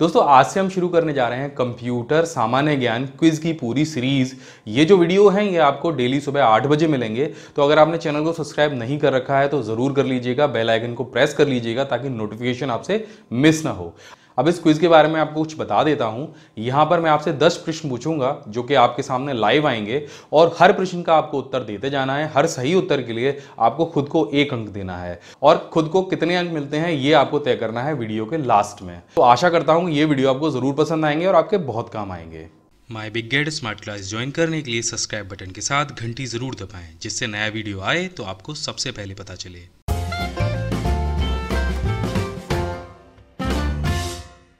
दोस्तों आज से हम शुरू करने जा रहे हैं कंप्यूटर सामान्य ज्ञान क्विज की पूरी सीरीज ये जो वीडियो हैं ये आपको डेली सुबह आठ बजे मिलेंगे तो अगर आपने चैनल को सब्सक्राइब नहीं कर रखा है तो ज़रूर कर लीजिएगा बेल आइकन को प्रेस कर लीजिएगा ताकि नोटिफिकेशन आपसे मिस ना हो अब इस क्विज़ के बारे में आपको कुछ बता देता हूं यहां पर मैं आपसे दस प्रश्न पूछूंगा जो कि आपके सामने लाइव आएंगे और हर प्रश्न का आपको उत्तर देते जाना है हर सही उत्तर के लिए आपको खुद को एक अंक देना है और खुद को कितने अंक मिलते हैं ये आपको तय करना है वीडियो के लास्ट में तो आशा करता हूँ ये वीडियो आपको ज़रूर पसंद आएंगे और आपके बहुत काम आएंगे my big get smart class join करने के लिए सब्सक्राइब बटन के साथ घंटी ज़रूर दबाएं जिससे नया वीडियो आए तो आपको सबसे पहले पता चले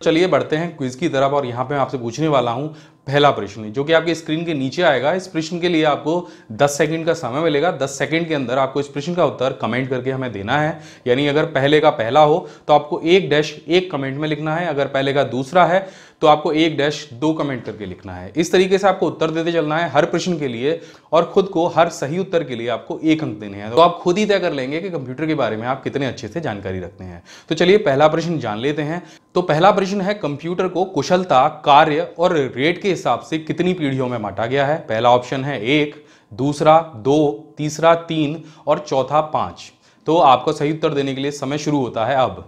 चलिए बढ़ते हैं क्विज की तरफ और यहाँ पे मैं आपसे पूछने वाला हूँ पहला प्रश्न जो कि आपके स्क्रीन के नीचे आएगा इस प्रश्न के लिए आपको 10 सेकंड का समय मिलेगा 10 सेकंड के अंदर आपको इस प्रश्न का उत्तर कमेंट करके हमें देना है यानी अगर पहले का पहला हो तो आपको एक डैश एक कमेंट में लिखना है अगर पहले का दूसरा है तो आपको एक डैश दो कमेंट करके लिखना है इस तरीके से आपको उत्तर देते चलना है हर प्रश्न के लिए और खुद को हर सही उत्तर के लिए आपको एक अंक देने हैं तो आप खुद ही तय कर लेंगे कि कंप्यूटर के बारे में आप कितने अच्छे से जानकारी रखते हैं तो चलिए पहला प्रश्न जान लेते हैं तो पहला प्रश्न है कंप्यूटर को कुशलता कार्य और रेट के हिसाब से कितनी पीढ़ियों में बांटा गया है पहला ऑप्शन है एक दूसरा दो तीसरा तीन और चौथा पांच तो आपको सही उत्तर देने के लिए समय शुरू होता है अब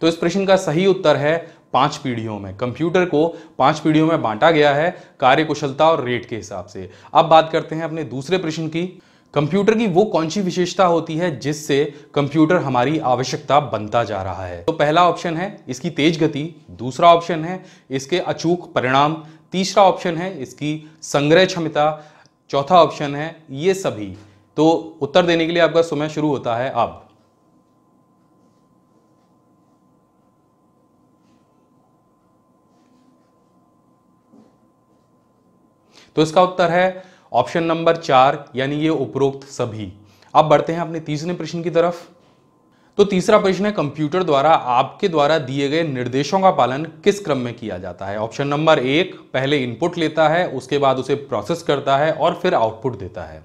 तो इस प्रश्न का सही उत्तर है पांच पीढ़ियों में कंप्यूटर को पांच पीढ़ियों में बांटा गया है कार्यकुशलता और रेट के हिसाब से अब बात करते हैं अपने दूसरे प्रश्न की कंप्यूटर की वो कौन सी विशेषता होती है जिससे कंप्यूटर हमारी आवश्यकता बनता जा रहा है तो पहला ऑप्शन है इसकी तेज गति दूसरा ऑप्शन है इसके अचूक परिणाम तीसरा ऑप्शन है इसकी संग्रह क्षमता चौथा ऑप्शन है ये सभी तो उत्तर देने के लिए आपका समय शुरू होता है अब तो इसका उत्तर है ऑप्शन नंबर चार यानी ये उपरोक्त सभी अब बढ़ते हैं अपने तीसरे प्रश्न की तरफ तो तीसरा प्रश्न है कंप्यूटर द्वारा आपके द्वारा दिए गए निर्देशों का पालन किस क्रम में किया जाता है ऑप्शन नंबर एक पहले इनपुट लेता है उसके बाद उसे प्रोसेस करता है और फिर आउटपुट देता है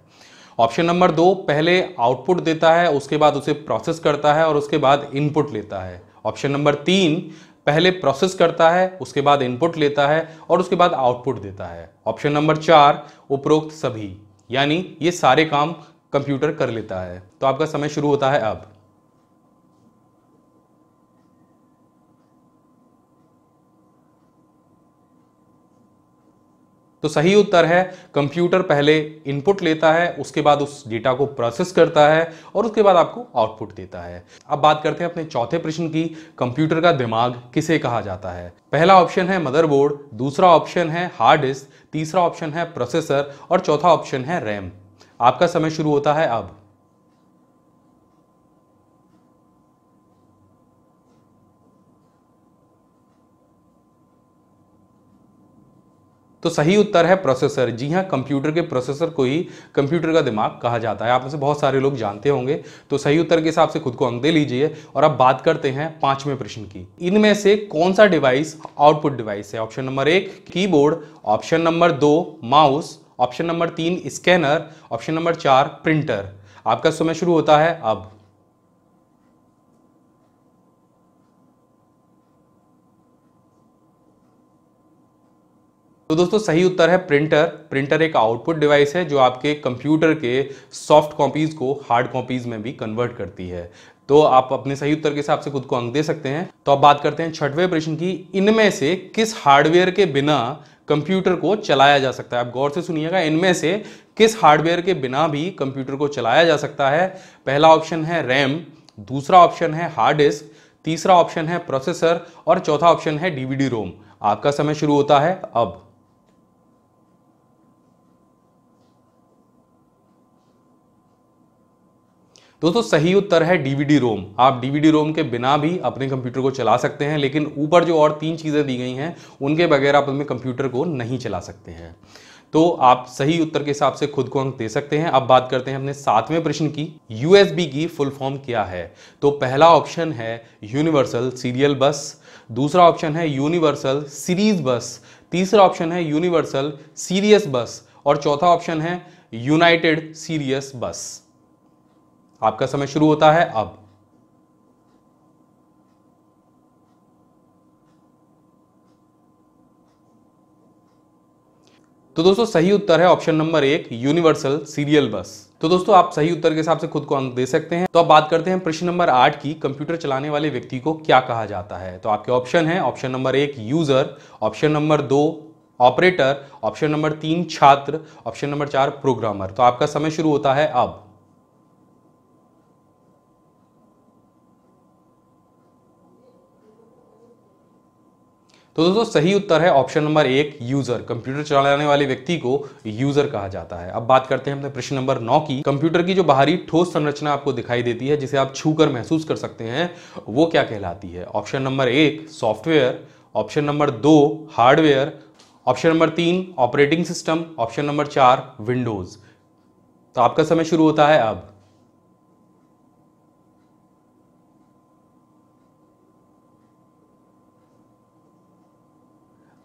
ऑप्शन नंबर दो पहले आउटपुट देता है उसके बाद उसे प्रोसेस करता है और उसके बाद इनपुट लेता है ऑप्शन नंबर तीन पहले प्रोसेस करता है उसके बाद इनपुट लेता है और उसके बाद आउटपुट देता है ऑप्शन नंबर चार उपरोक्त सभी यानी ये सारे काम कंप्यूटर कर लेता है तो आपका समय शुरू होता है अब तो सही उत्तर है कंप्यूटर पहले इनपुट लेता है उसके बाद उस डेटा को प्रोसेस करता है और उसके बाद आपको आउटपुट देता है अब बात करते हैं अपने चौथे प्रश्न की कंप्यूटर का दिमाग किसे कहा जाता है पहला ऑप्शन है मदरबोर्ड दूसरा ऑप्शन है हार्ड डिस्क तीसरा ऑप्शन है प्रोसेसर और चौथा ऑप्शन है रैम आपका समय शुरू होता है अब तो सही उत्तर है प्रोसेसर जी हाँ कंप्यूटर के प्रोसेसर को ही कंप्यूटर का दिमाग कहा जाता है आप में से बहुत सारे लोग जानते होंगे तो सही उत्तर के हिसाब से खुद को अंक दे लीजिए और अब बात करते हैं पांचवें प्रश्न की इनमें से कौन सा डिवाइस आउटपुट डिवाइस है ऑप्शन नंबर एक कीबोर्ड ऑप्शन नंबर दो माउस ऑप्शन नंबर तीन स्कैनर ऑप्शन नंबर चार प्रिंटर आपका समय शुरू होता है अब तो दोस्तों सही उत्तर है प्रिंटर प्रिंटर एक आउटपुट डिवाइस है जो आपके कंप्यूटर के सॉफ्ट कॉपीज़ को हार्ड कॉपीज़ में भी कन्वर्ट करती है तो आप अपने सही उत्तर के हिसाब से खुद को अंक दे सकते हैं तो अब बात करते हैं छठवें प्रश्न की इनमें से किस हार्डवेयर के बिना कंप्यूटर को चलाया जा सकता है आप गौर से सुनिएगा इनमें से किस हार्डवेयर के बिना भी कंप्यूटर को चलाया जा सकता है पहला ऑप्शन है रैम दूसरा ऑप्शन है हार्ड डिस्क तीसरा ऑप्शन है प्रोसेसर और चौथा ऑप्शन है डीवीडी रोम आपका समय शुरू होता है अब दोस्तों सही उत्तर है डीवीडी रोम आप डीवीडी रोम के बिना भी अपने कंप्यूटर को चला सकते हैं लेकिन ऊपर जो और तीन चीज़ें दी गई हैं उनके बगैर आप अपने कंप्यूटर को नहीं चला सकते हैं तो आप सही उत्तर के हिसाब से खुद को अंक दे सकते हैं अब बात करते हैं अपने सातवें प्रश्न की यूएसबी की फुल फॉर्म क्या है तो पहला ऑप्शन है यूनिवर्सल सीरियल बस दूसरा ऑप्शन है यूनिवर्सल सीरीज बस तीसरा ऑप्शन है यूनिवर्सल सीरियस बस और चौथा ऑप्शन है यूनाइटेड सीरियस बस आपका समय शुरू होता है अब तो दोस्तों सही उत्तर है ऑप्शन नंबर एक यूनिवर्सल सीरियल बस तो दोस्तों आप सही उत्तर के हिसाब से खुद को अंक दे सकते हैं तो अब बात करते हैं प्रश्न नंबर आठ की कंप्यूटर चलाने वाले व्यक्ति को क्या कहा जाता है तो आपके ऑप्शन है ऑप्शन नंबर एक यूजर ऑप्शन नंबर दो ऑपरेटर ऑप्शन नंबर तीन छात्र ऑप्शन नंबर चार प्रोग्रामर तो आपका समय शुरू होता है अब तो दोस्तों सही उत्तर है ऑप्शन नंबर एक यूजर कंप्यूटर चलाने वाले व्यक्ति को यूजर कहा जाता है अब बात करते हैं अपने प्रश्न नंबर नौ की कंप्यूटर की जो बाहरी ठोस संरचना आपको दिखाई देती है जिसे आप छूकर महसूस कर सकते हैं वो क्या कहलाती है ऑप्शन नंबर एक सॉफ्टवेयर ऑप्शन नंबर दो हार्डवेयर ऑप्शन नंबर तीन ऑपरेटिंग सिस्टम ऑप्शन नंबर चार विंडोज तो आपका समय शुरू होता है अब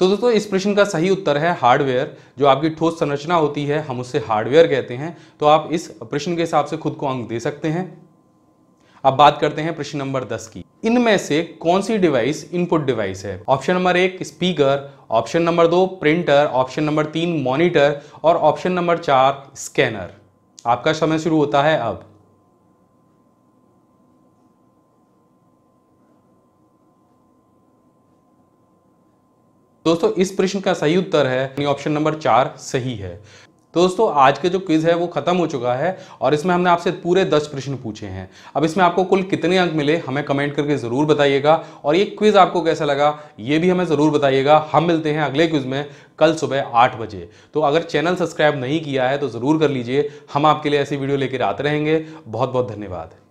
तो दोस्तों इस प्रश्न का सही उत्तर है हार्डवेयर जो आपकी ठोस संरचना होती है हम उससे हार्डवेयर कहते हैं तो आप इस प्रश्न के हिसाब से खुद को अंक दे सकते हैं अब बात करते हैं प्रश्न नंबर दस की इनमें से कौन सी डिवाइस इनपुट डिवाइस है ऑप्शन नंबर एक स्पीकर ऑप्शन नंबर दो प्रिंटर ऑप्शन नंबर तीन मॉनिटर और ऑप्शन नंबर चार स्कैनर आपका समय शुरू होता है अब दोस्तों इस प्रश्न का सही उत्तर है ऑप्शन नंबर चार सही है दोस्तों आज के जो क्विज है वो खत्म हो चुका है और इसमें हमने आपसे पूरे दस प्रश्न पूछे हैं अब इसमें आपको कुल कितने अंक मिले हमें कमेंट करके ज़रूर बताइएगा और ये क्विज आपको कैसा लगा ये भी हमें ज़रूर बताइएगा हम मिलते हैं अगले क्विज में कल सुबह आठ बजे तो अगर चैनल सब्सक्राइब नहीं किया है तो ज़रूर कर लीजिए हम आपके लिए ऐसी वीडियो लेकर आते रहेंगे बहुत बहुत धन्यवाद